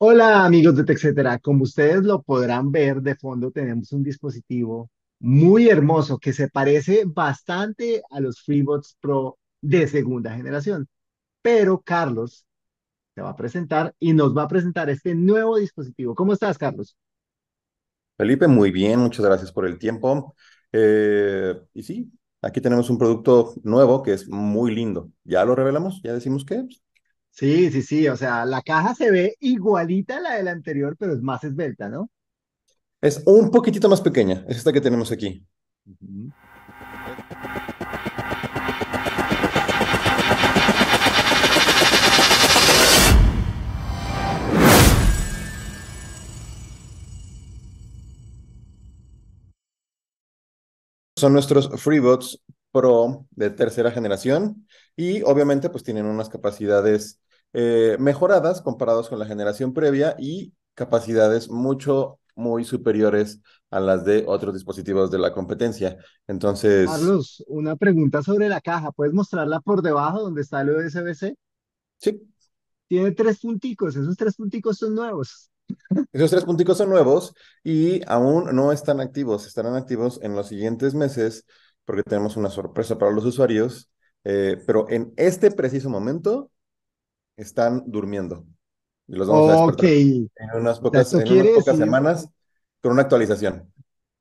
Hola amigos de TechCetera, como ustedes lo podrán ver de fondo tenemos un dispositivo muy hermoso que se parece bastante a los FreeBots Pro de segunda generación. Pero Carlos se va a presentar y nos va a presentar este nuevo dispositivo. ¿Cómo estás, Carlos? Felipe, muy bien, muchas gracias por el tiempo. Eh, y sí, aquí tenemos un producto nuevo que es muy lindo. ¿Ya lo revelamos? ¿Ya decimos qué? Sí, sí, sí, o sea, la caja se ve igualita a la de la anterior, pero es más esbelta, ¿no? Es un poquitito más pequeña, es esta que tenemos aquí. Son nuestros FreeBots Pro de tercera generación y obviamente pues tienen unas capacidades eh, mejoradas comparados con la generación previa y capacidades mucho, muy superiores a las de otros dispositivos de la competencia. Entonces... Carlos, una pregunta sobre la caja. ¿Puedes mostrarla por debajo donde está el usb Sí. Tiene tres punticos. Esos tres punticos son nuevos. Esos tres punticos son nuevos y aún no están activos. Estarán activos en los siguientes meses porque tenemos una sorpresa para los usuarios. Eh, pero en este preciso momento están durmiendo. Y los vamos a en en unas pocas semanas con una actualización.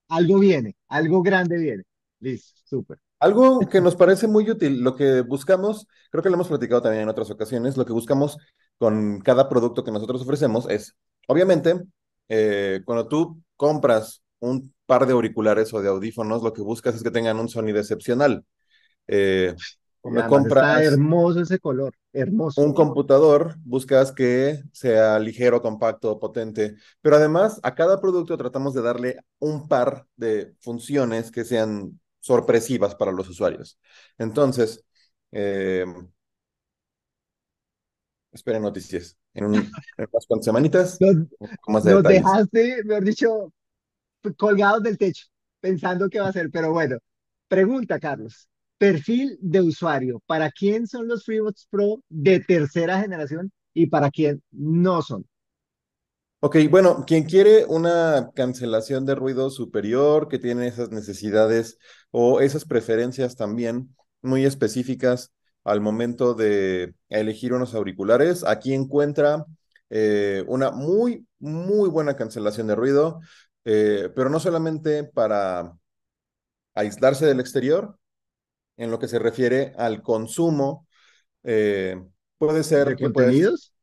Algo viene, algo grande viene. Listo, súper. Algo que nos parece muy útil, lo que buscamos, creo que lo hemos platicado también en otras ocasiones, lo que buscamos con cada producto que nosotros ofrecemos es, obviamente, eh, cuando tú compras un par de auriculares o de audífonos, lo que buscas es que tengan un sonido excepcional. Eh, me Está hermoso ese color, hermoso. Un computador, buscas que sea ligero, compacto, potente. Pero además, a cada producto tratamos de darle un par de funciones que sean sorpresivas para los usuarios. Entonces, em, esperen noticias. En, unas cuantas semanitas, nos, dejaste, dicho, colgados del techo, pensando qué va a ser. Pero bueno, pregunta, Carlos perfil de usuario. ¿Para quién son los FreeBots Pro de tercera generación y para quién no son? Ok, bueno, quien quiere una cancelación de ruido superior, que tiene esas necesidades o esas preferencias también muy específicas al momento de elegir unos auriculares, aquí encuentra eh, una muy, muy buena cancelación de ruido, eh, pero no solamente para aislarse del exterior, en lo que se refiere al consumo. Eh, puede ser... contenidos?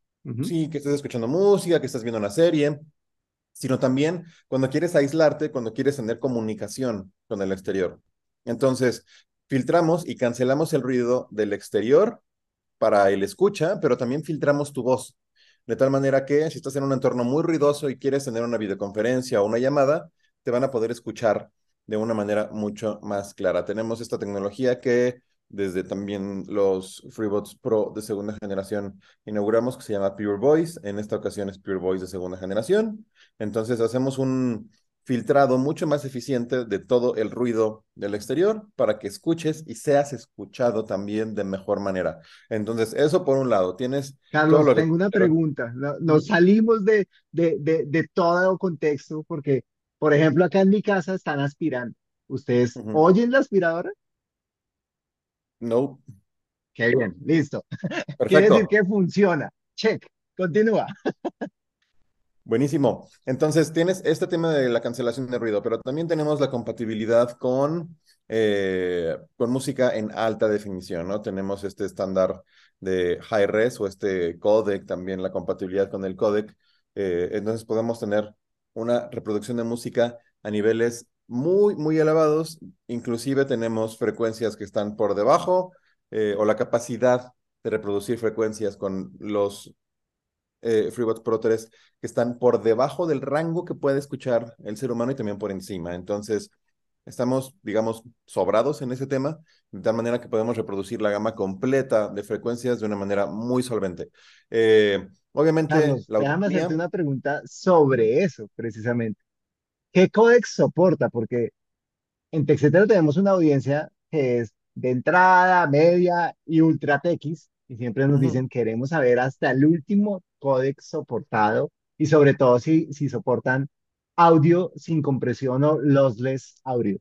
Sí, que estés escuchando música, que estás viendo una serie, sino también cuando quieres aislarte, cuando quieres tener comunicación con el exterior. Entonces, filtramos y cancelamos el ruido del exterior para el escucha, pero también filtramos tu voz. De tal manera que si estás en un entorno muy ruidoso y quieres tener una videoconferencia o una llamada, te van a poder escuchar de una manera mucho más clara. Tenemos esta tecnología que desde también los FreeBots Pro de segunda generación inauguramos, que se llama Pure Voice. En esta ocasión es Pure Voice de segunda generación. Entonces hacemos un filtrado mucho más eficiente de todo el ruido del exterior para que escuches y seas escuchado también de mejor manera. Entonces, eso por un lado, tienes... Carlos, tengo una pregunta. Nos salimos de, de, de, de todo contexto porque por ejemplo, acá en mi casa están aspirando. ¿Ustedes oyen la aspiradora? No, Qué bien, listo. Quiere decir que funciona. Check. Continúa. Buenísimo. Entonces, tienes este tema de la cancelación de ruido, pero también tenemos la compatibilidad con, eh, con música en alta definición, ¿no? Tenemos este estándar de high res o este codec, también la compatibilidad con el codec. Eh, entonces, podemos tener una reproducción de música a niveles muy, muy elevados. Inclusive tenemos frecuencias que están por debajo eh, o la capacidad de reproducir frecuencias con los eh, FreeBots Pro 3 que están por debajo del rango que puede escuchar el ser humano y también por encima. Entonces, Estamos, digamos, sobrados en ese tema, de tal manera que podemos reproducir la gama completa de frecuencias de una manera muy solvente. Eh, obviamente, Carlos, la déjame hacerte una pregunta sobre eso, precisamente. ¿Qué códex soporta? Porque en Texetero tenemos una audiencia que es de entrada, media y ultra TX, y siempre nos dicen queremos saber hasta el último códex soportado y sobre todo si, si soportan audio sin compresión o lossless audio.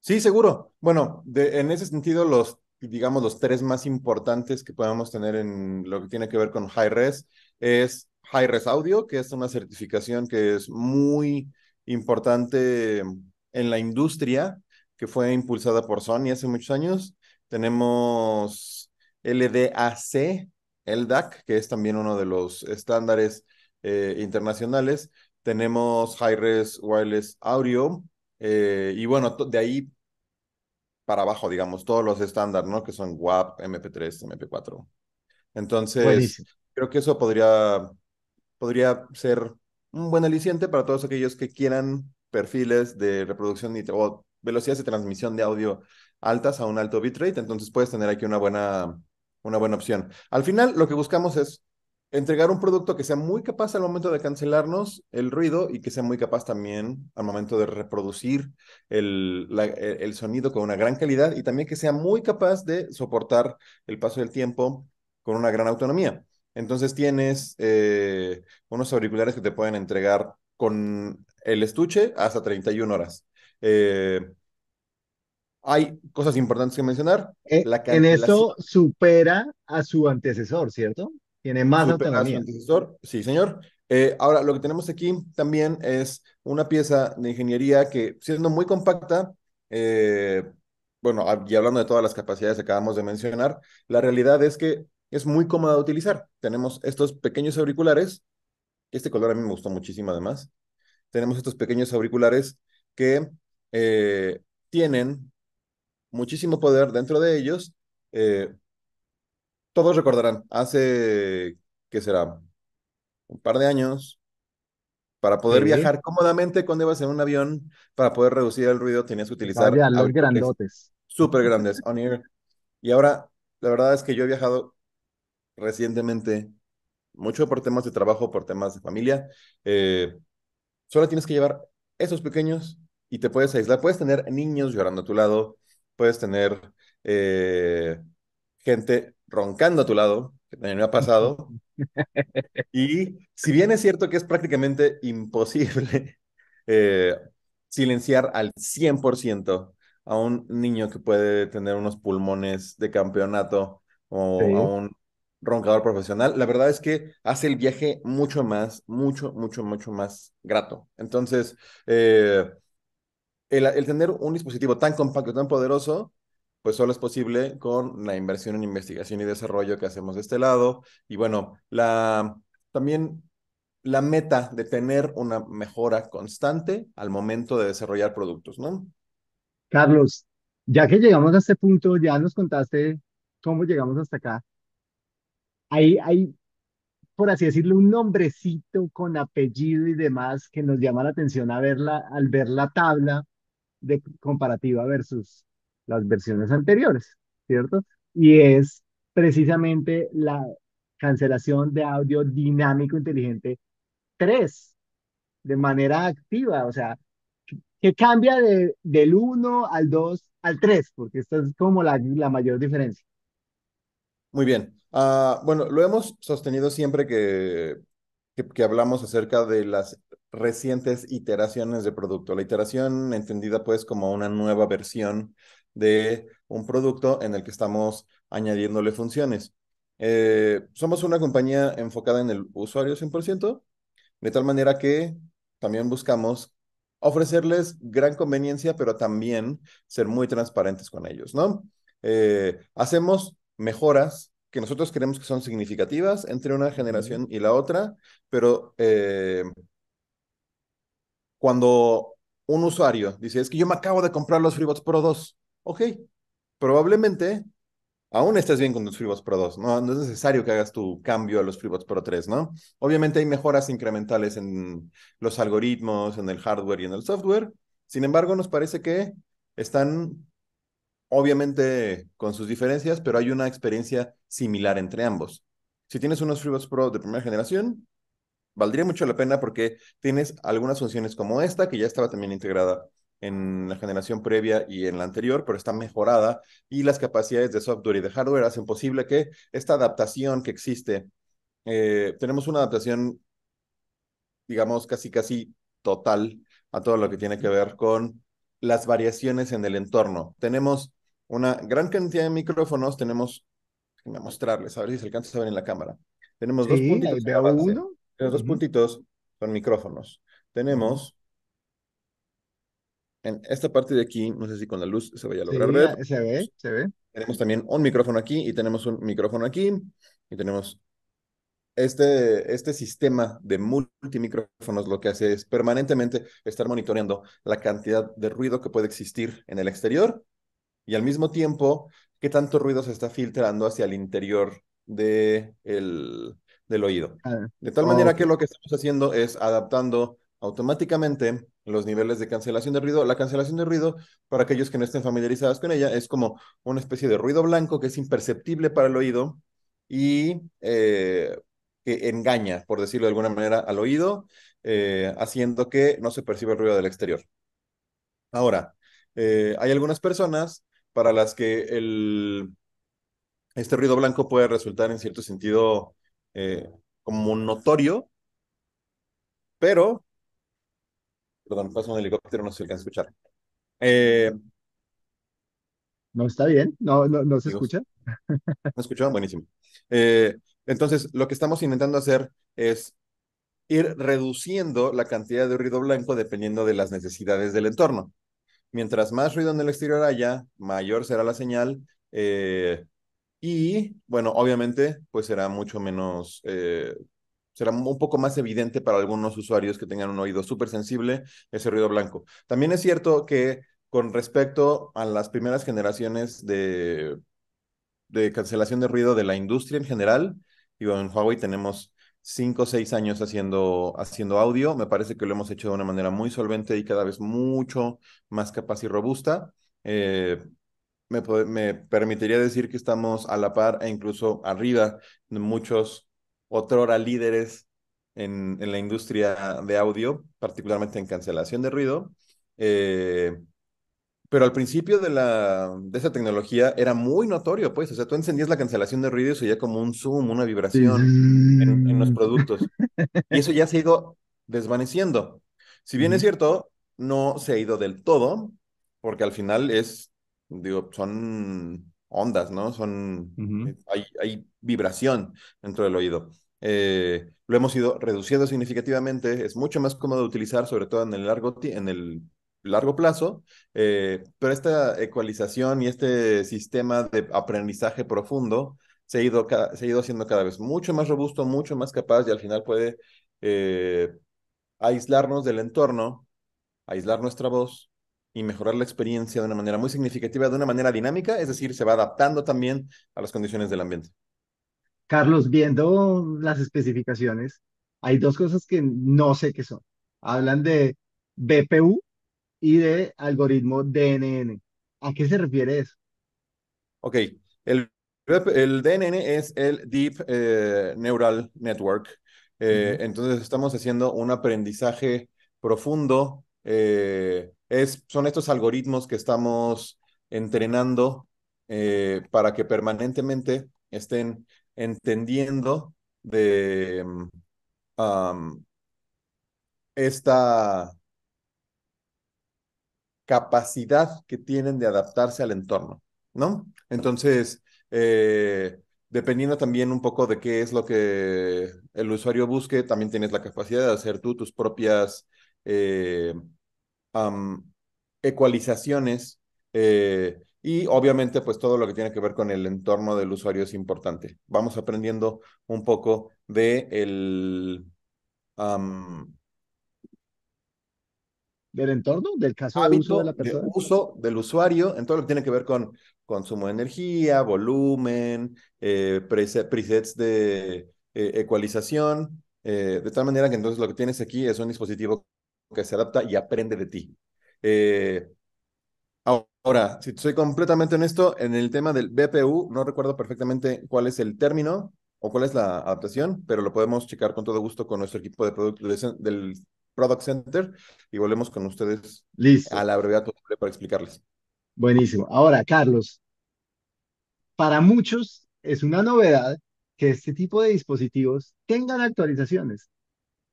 Sí, seguro. Bueno, en ese sentido, los, digamos, los tres más importantes que podemos tener en lo que tiene que ver con high res es high res audio, que es una certificación que es muy importante en la industria, que fue impulsada por Sony hace muchos años. Tenemos LDAC, LDAC, que es también uno de los estándares eh, internacionales tenemos Hi-Res Wireless Audio, eh, y bueno, de ahí para abajo, digamos, todos los estándares, ¿no? Que son WAP, MP3, MP4. Entonces, creo que eso podría, podría ser un buen aliciente para todos aquellos que quieran perfiles de reproducción o velocidades de transmisión de audio altas a un alto bitrate, entonces puedes tener aquí una buena, una buena opción. Al final, lo que buscamos es entregar un producto que sea muy capaz al momento de cancelarnos el ruido y que sea muy capaz también al momento de reproducir el, sonido con una gran calidad y también que sea muy capaz de soportar el paso del tiempo con una gran autonomía. Entonces tienes eh, unos auriculares que te pueden entregar con el estuche hasta 31 horas. Eh, hay cosas importantes que mencionar. Eh, en eso supera a su antecesor, ¿cierto? Tiene más Sí, señor. Eh, ahora, lo que tenemos aquí también es una pieza de ingeniería que, siendo muy compacta, eh, bueno, y hablando de todas las capacidades que acabamos de mencionar, la realidad es que es muy cómoda de utilizar. Tenemos estos pequeños auriculares, este color a mí me gustó muchísimo además. Tenemos estos pequeños auriculares que eh, tienen muchísimo poder dentro de ellos, todos recordarán, hace, que será? Un par de años, para poder viajar cómodamente cuando ibas en un avión, para poder reducir el ruido, tenías que utilizar... grandotes. Súper grandes, Y ahora, la verdad es que yo he viajado recientemente mucho por temas de trabajo, por temas de familia. Eh, solo tienes que llevar esos pequeños y te puedes aislar. Puedes tener niños llorando a tu lado, puedes tener eh, gente roncando a tu lado, que también me ha pasado. y si bien es cierto que es prácticamente imposible eh, silenciar al 100% a un niño que puede tener unos pulmones de campeonato o a un roncador profesional, la verdad es que hace el viaje mucho más, mucho, mucho, mucho más grato. Entonces, eh, el, el, tener un dispositivo tan compacto, tan poderoso, pues solo es posible con la inversión en investigación y desarrollo que hacemos de este lado. Y bueno, también la meta de tener una mejora constante al momento de desarrollar productos, ¿no? Carlos, ya que llegamos a este punto, ya nos contaste cómo llegamos hasta acá. Hay, hay, por así decirlo, un nombrecito con apellido y demás que nos llama la atención a verla, al ver la tabla de comparativa versus las versiones anteriores, ¿cierto? Y es precisamente la cancelación de audio dinámico inteligente 3, de manera activa, o sea, que cambia de, del 1 al 2 al 3, porque esta es como la, la mayor diferencia. Muy bien. Ah, bueno, lo hemos sostenido siempre que, que, que, hablamos acerca de las recientes iteraciones de producto. La iteración entendida pues como una nueva versión de un producto en el que estamos añadiéndole funciones. Eh, somos una compañía enfocada en el usuario 100%, de tal manera que también buscamos ofrecerles gran conveniencia, pero también ser muy transparentes con ellos, ¿no? Eh, hacemos mejoras que nosotros creemos que son significativas entre una generación y la otra, pero eh, cuando un usuario dice, es que yo me acabo de comprar los FreeBots Pro 2, ok, probablemente aún estés bien con los FreeBots Pro 2, ¿no? No es necesario que hagas tu cambio a los FreeBots Pro 3, ¿no? Obviamente hay mejoras incrementales en los algoritmos, en el hardware y en el software. Sin embargo, nos parece que están, obviamente, con sus diferencias, pero hay una experiencia similar entre ambos. Si tienes unos FreeBots Pro de primera generación, valdría mucho la pena porque tienes algunas funciones como esta, que ya estaba también integrada en la generación previa y en la anterior, pero está mejorada y las capacidades de software y de hardware hacen posible que esta adaptación que existe, eh, tenemos una adaptación, digamos, casi, casi total a todo lo que tiene que ver con las variaciones en el entorno. Tenemos una gran cantidad de micrófonos, tenemos, voy mostrarles, a ver si se alcanza a ver en la cámara. Tenemos dos puntitos. Veo Los dos puntitos son micrófonos. Tenemos en esta parte de aquí, no sé si con la luz se vaya a lograr ver. Se ve, se ve. Tenemos también un micrófono aquí y tenemos un micrófono aquí y tenemos este, este sistema de multimicrófonos lo que hace es permanentemente estar monitoreando la cantidad de ruido que puede existir en el exterior y al mismo tiempo qué tanto ruido se está filtrando hacia el interior de del oído. Ah, de tal manera que lo que estamos haciendo es adaptando automáticamente los niveles de cancelación de ruido. La cancelación de ruido, para aquellos que no estén familiarizados con ella, es como una especie de ruido blanco que es imperceptible para el oído y eh, que engaña, por decirlo de alguna manera, al oído, eh, haciendo que no se perciba el ruido del exterior. Ahora, eh, hay algunas personas para las que este ruido blanco puede resultar en cierto sentido como notorio, pero Perdón, pasa un helicóptero, no se alcanza a escuchar. Eh, no está bien, no, no, no se escucha. No escuchó? Buenísimo. Eh, entonces, lo que estamos intentando hacer es ir reduciendo la cantidad de ruido blanco dependiendo de las necesidades del entorno. Mientras más ruido en el exterior haya, mayor será la señal. Eh, y bueno, obviamente, pues será mucho menos será un poco más evidente para algunos usuarios que tengan un oído súper sensible ese ruido blanco. También es cierto que con respecto a las primeras generaciones de, de cancelación de ruido de la industria en general, y en Huawei tenemos cinco o seis años haciendo, haciendo audio, me parece que lo hemos hecho de una manera muy solvente y cada vez mucho más capaz y robusta. Eh, me, me permitiría decir que estamos a la par e incluso arriba de muchos otrora líderes en, en, la industria de audio, particularmente en cancelación de ruido. Eh, pero al principio de, la, de esa tecnología era muy notorio, pues, o sea, tú encendías la cancelación de ruido y se oía como un zoom, una vibración en, los productos. Y eso ya se ha ido desvaneciendo. Si bien es cierto, no se ha ido del todo, porque al final es, digo, son ondas, ¿no? Son, hay, hay, vibración dentro del oído. Eh, lo hemos ido reduciendo significativamente, es mucho más cómodo de utilizar, sobre todo en el largo, en el largo plazo, eh, pero esta ecualización y este sistema de aprendizaje profundo se ha, ido, se ha ido haciendo cada vez mucho más robusto, mucho más capaz y al final puede eh, aislarnos del entorno, aislar nuestra voz y mejorar la experiencia de una manera muy significativa, de una manera dinámica, es decir, se va adaptando también a las condiciones del ambiente. Carlos, viendo las especificaciones, hay dos cosas que no sé qué son. Hablan de BPU y de algoritmo DNN. ¿A qué se refiere eso? Ok, el, DNN es el Deep eh, Neural Network. Eh, entonces estamos haciendo un aprendizaje profundo. Eh, es, son estos algoritmos que estamos entrenando para que permanentemente estén entendiendo de mm, esta capacidad que tienen de adaptarse al entorno, ¿no? Entonces, eh, dependiendo también un poco de qué es lo que el usuario busque, también tienes la capacidad de hacer tú tus propias eh, ecualizaciones eh, y obviamente, pues todo lo que tiene que ver con el entorno del usuario es importante. Vamos aprendiendo un poco de el... ¿Del entorno? ¿Del caso de uso de la persona? uso del usuario en todo lo que tiene que ver con consumo de energía, volumen, eh, presets de eh, ecualización, eh, de tal manera que entonces lo que tienes aquí es un dispositivo que se adapta y aprende de ti. Eh, Ahora, si soy completamente honesto, en el tema del BPU, no recuerdo perfectamente cuál es el término o cuál es la adaptación, pero lo podemos checar con todo gusto con nuestro equipo de Product, del Product Center y volvemos con ustedes Listo. a la brevedad para explicarles. Buenísimo. Ahora, Carlos, para muchos es una novedad que este tipo de dispositivos tengan actualizaciones.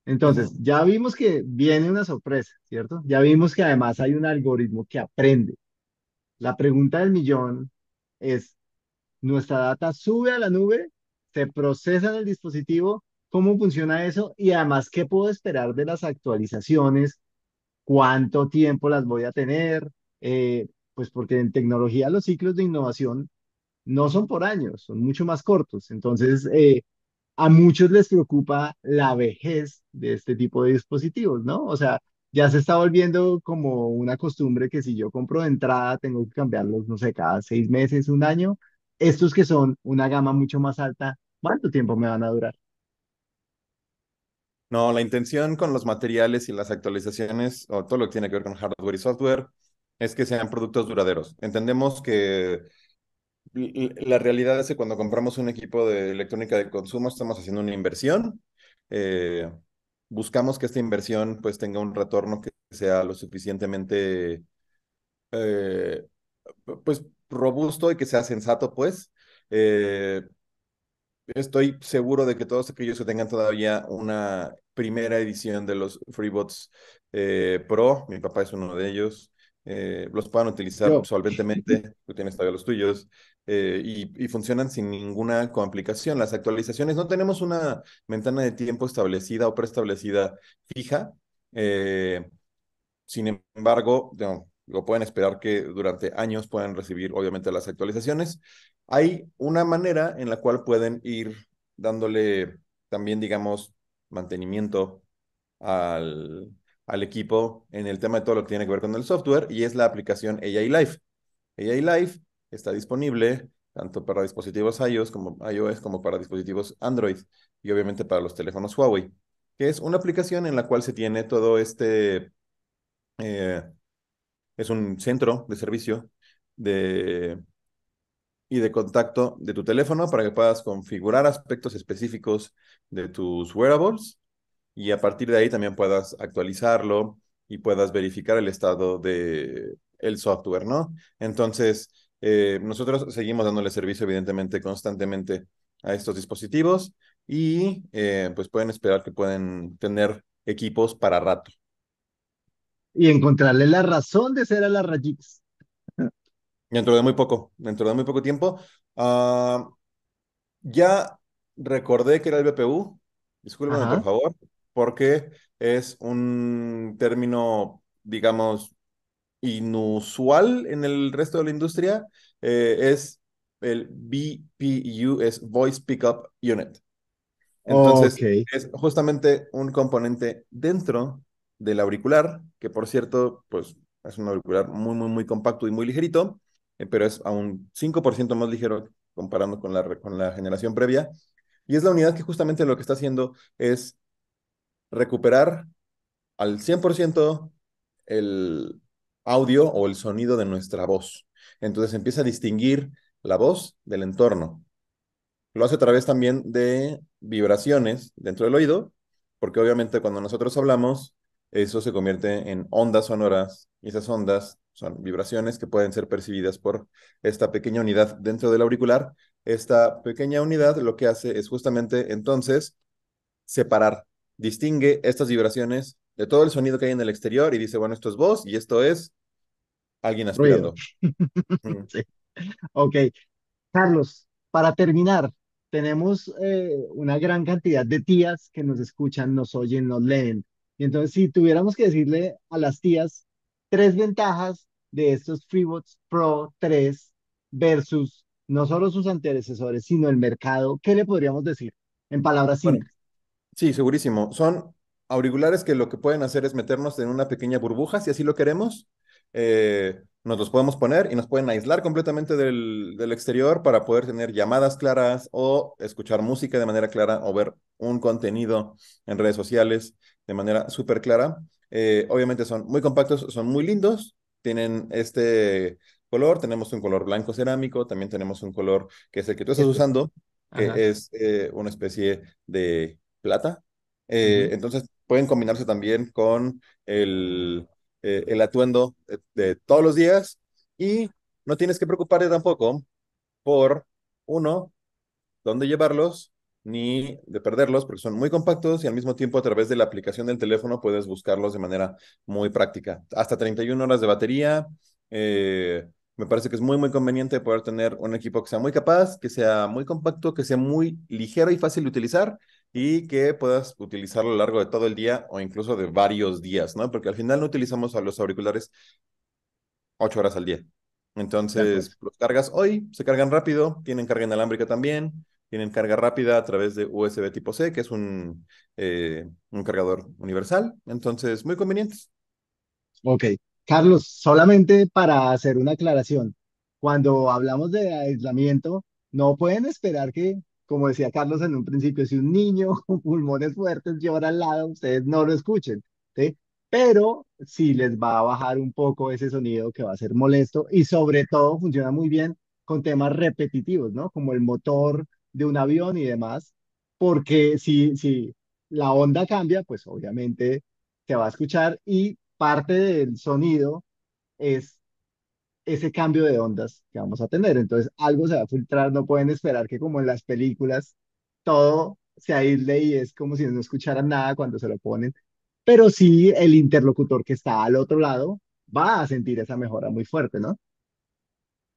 Entonces, ya vimos que viene una sorpresa, ¿cierto? Ya vimos que además hay un algoritmo que aprende. La pregunta del millón es, ¿nuestra data sube a la nube? ¿Se procesa en el dispositivo? ¿Cómo funciona eso? Y además, ¿qué puedo esperar de las actualizaciones? ¿Cuánto tiempo las voy a tener? Eh, pues porque en tecnología los ciclos de innovación no son por años, son mucho más cortos. Entonces, eh, a muchos les preocupa la vejez de este tipo de dispositivos, ¿no? O sea, ya se está volviendo como una costumbre que si yo compro de entrada tengo que cambiarlos, no sé, cada seis meses, un año. Estos que son una gama mucho más alta, ¿cuánto tiempo me van a durar? No, la intención con los materiales y las actualizaciones, o todo lo que tiene que ver con hardware y software, es que sean productos duraderos. Entendemos que la realidad es que cuando compramos un equipo de electrónica de consumo estamos haciendo una inversión. Eh, buscamos que esta inversión pues tenga un retorno que sea lo suficientemente eh, pues robusto y que sea sensato pues. Eh, estoy seguro de que todos aquellos que tengan todavía una primera edición de los FreeBots Pro, mi papá es uno de ellos, los puedan utilizar solventemente, tú tienes todavía los tuyos, eh, y, funcionan sin ninguna complicación. Las actualizaciones, no tenemos una ventana de tiempo establecida o preestablecida fija. Eh, sin embargo, lo pueden esperar que durante años puedan recibir, obviamente, las actualizaciones. Hay una manera en la cual pueden ir dándole también, digamos, mantenimiento al, equipo en el tema de todo lo que tiene que ver con el software y es la aplicación AI Life. AI Life está disponible tanto para dispositivos iOS como, iOS como para dispositivos Android y obviamente para los teléfonos Huawei, que es una aplicación en la cual se tiene todo este, eh, es un centro de servicio de, y de contacto de tu teléfono para que puedas configurar aspectos específicos de tus wearables y a partir de ahí también puedas actualizarlo y puedas verificar el estado de el software, ¿no? Entonces, eh, nosotros seguimos dándole servicio, evidentemente, constantemente a estos dispositivos y eh, pues pueden esperar que pueden tener equipos para rato. Y encontrarle la razón de ser a las rayitas. Dentro de muy poco, dentro de muy poco tiempo. Ah, ya recordé que era el BPU, discúlpenme por favor, porque es un término, digamos, inusual en el resto de la industria eh, es el BPU, es Voice Pickup Unit. Entonces, es justamente un componente dentro del auricular, que por cierto, pues es un auricular muy, muy, muy compacto y muy ligerito, eh, pero es a un 5% más ligero comparando con la, con la generación previa. Y es la unidad que justamente lo que está haciendo es recuperar al 100% el, audio o el sonido de nuestra voz. Entonces empieza a distinguir la voz del entorno. Lo hace a través también de vibraciones dentro del oído, porque obviamente cuando nosotros hablamos, eso se convierte en ondas sonoras y esas ondas son vibraciones que pueden ser percibidas por esta pequeña unidad dentro del auricular. Esta pequeña unidad lo que hace es justamente entonces separar, distingue estas vibraciones de todo el sonido que hay en el exterior y dice, bueno, esto es voz y esto es Alguien aspirando. sí. Ok. Carlos, para terminar, tenemos eh, una gran cantidad de tías que nos escuchan, nos oyen, nos leen. Y entonces, si tuviéramos que decirle a las tías tres ventajas de estos FreeBots Pro 3 versus no solo sus antecesores, sino el mercado, ¿qué le podríamos decir en palabras simples? sí, segurísimo. Son auriculares que lo que pueden hacer es meternos en una pequeña burbuja, si así lo queremos, eh, nos los podemos poner y nos pueden aislar completamente del, exterior para poder tener llamadas claras o escuchar música de manera clara o ver un contenido en redes sociales de manera súper clara. Eh, obviamente son muy compactos, son muy lindos, tienen este color, tenemos un color blanco cerámico, también tenemos un color que es el que tú estás este, usando, que es eh, una especie de plata. Entonces pueden combinarse también con el eh, el atuendo eh, de, todos los días y no tienes que preocuparte tampoco por, uno, dónde llevarlos ni de perderlos porque son muy compactos y al mismo tiempo a través de la aplicación del teléfono puedes buscarlos de manera muy práctica. Hasta 31 horas de batería. Eh, me parece que es muy, muy conveniente poder tener un equipo que sea muy capaz, que sea muy compacto, que sea muy ligero y fácil de utilizar y que puedas utilizarlo a lo largo de todo el día o incluso de varios días, ¿no? Porque al final no utilizamos a los auriculares ocho horas al día. Entonces, los cargas hoy, se cargan rápido, tienen carga inalámbrica también, tienen carga rápida a través de USB tipo C, que es un, eh, un cargador universal. Entonces, muy convenientes. Ok. Carlos, solamente para hacer una aclaración, cuando hablamos de aislamiento, no pueden esperar que como decía Carlos en un principio, si un niño con pulmones fuertes llora al lado, ustedes no lo escuchen, ¿sí? Pero sí les va a bajar un poco ese sonido que va a ser molesto y sobre todo funciona muy bien con temas repetitivos, ¿no? Como el motor de un avión y demás, porque si, si la onda cambia, pues obviamente se va a escuchar y parte del sonido es ese cambio de ondas que vamos a tener. Entonces, algo se va a filtrar, no pueden esperar que como en las películas todo se aísle y es como si no escucharan nada cuando se lo ponen, pero sí el interlocutor que está al otro lado va a sentir esa mejora muy fuerte, ¿no?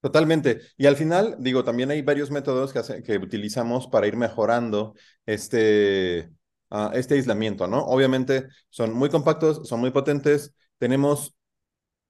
Totalmente. Y al final, digo, también hay varios métodos que, que utilizamos para ir mejorando este, ah, este aislamiento, ¿no? Obviamente son muy compactos, son muy potentes. Tenemos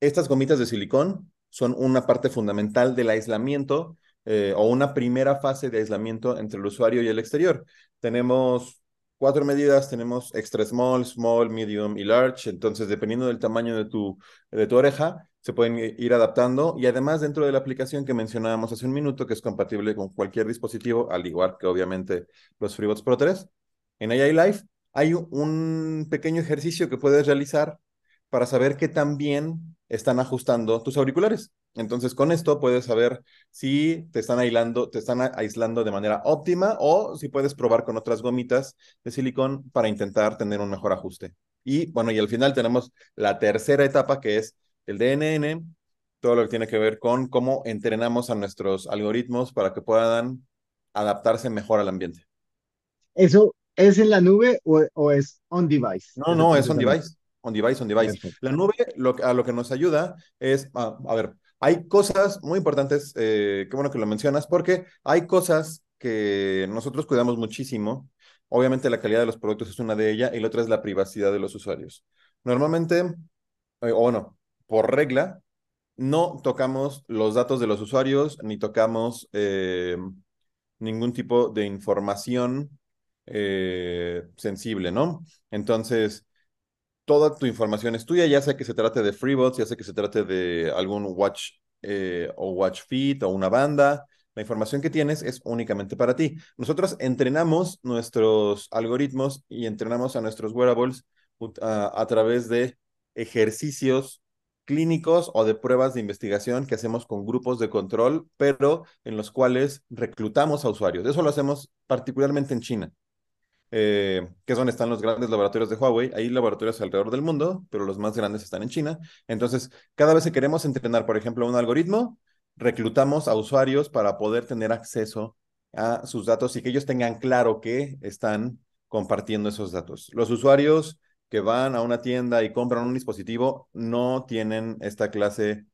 estas gomitas de silicón son una parte fundamental del aislamiento eh, o una primera fase de aislamiento entre el usuario y el exterior. Tenemos cuatro medidas, tenemos extra small, small, medium y large, entonces dependiendo del tamaño de tu, de tu oreja, se pueden ir adaptando y además dentro de la aplicación que mencionábamos hace un minuto, que es compatible con cualquier dispositivo, al igual que obviamente los FreeBots Pro 3, en AI Life hay un pequeño ejercicio que puedes realizar para saber qué tan bien están ajustando tus auriculares. Entonces, con esto puedes saber si te están aislando, te están aislando de manera óptima o si puedes probar con otras gomitas de silicón para intentar tener un mejor ajuste. Y bueno, y al final tenemos la tercera etapa que es el DNN, todo lo que tiene que ver con cómo entrenamos a nuestros algoritmos para que puedan adaptarse mejor al ambiente. ¿Eso es en la nube o, o es on device? No, no, es on device on device, on device. La nube a lo que nos ayuda es, ah, a, ver, hay cosas muy importantes, eh, qué bueno que lo mencionas, porque hay cosas que nosotros cuidamos muchísimo. Obviamente la calidad de los productos es una de ellas y la otra es la privacidad de los usuarios. Normalmente, eh, o no por regla, no tocamos los datos de los usuarios ni tocamos eh, ningún tipo de información sensible, ¿no? Entonces, toda tu información es tuya, ya sea que se trate de FreeBots, ya sea que se trate de algún watch eh, o watch fit o una banda. La información que tienes es únicamente para ti. Nosotros entrenamos nuestros algoritmos y entrenamos a nuestros wearables a través de ejercicios clínicos o de pruebas de investigación que hacemos con grupos de control, pero en los cuales reclutamos a usuarios. Eso lo hacemos particularmente en China. ¿Qué eh, que es donde están los grandes laboratorios de Huawei. Hay laboratorios alrededor del mundo, pero los más grandes están en China. Entonces, cada vez que queremos entrenar, por ejemplo, un algoritmo, reclutamos a usuarios para poder tener acceso a sus datos y que ellos tengan claro que están compartiendo esos datos. Los usuarios que van a una tienda y compran un dispositivo no tienen esta clase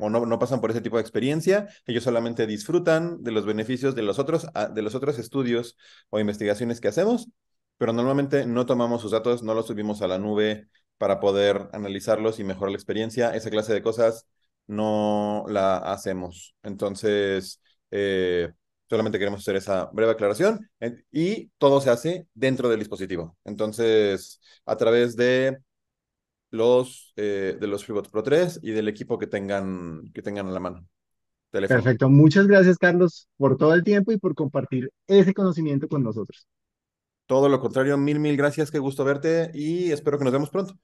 o no, no pasan por ese tipo de experiencia, ellos solamente disfrutan de los beneficios de los otros, ah, de los otros estudios o investigaciones que hacemos, pero normalmente no tomamos sus datos, no los subimos a la nube para poder analizarlos y mejorar la experiencia. Esa clase de cosas no la hacemos. Entonces, eh, solamente queremos hacer esa breve aclaración eh, y todo se hace dentro del dispositivo. Entonces, a través de los eh, de los FreeBot Pro 3 y del equipo que tengan, que tengan a la mano. Perfecto. Muchas gracias, Carlos, por todo el tiempo y por compartir ese conocimiento con nosotros. Todo lo contrario, mil, mil gracias, qué gusto verte y espero que nos vemos pronto.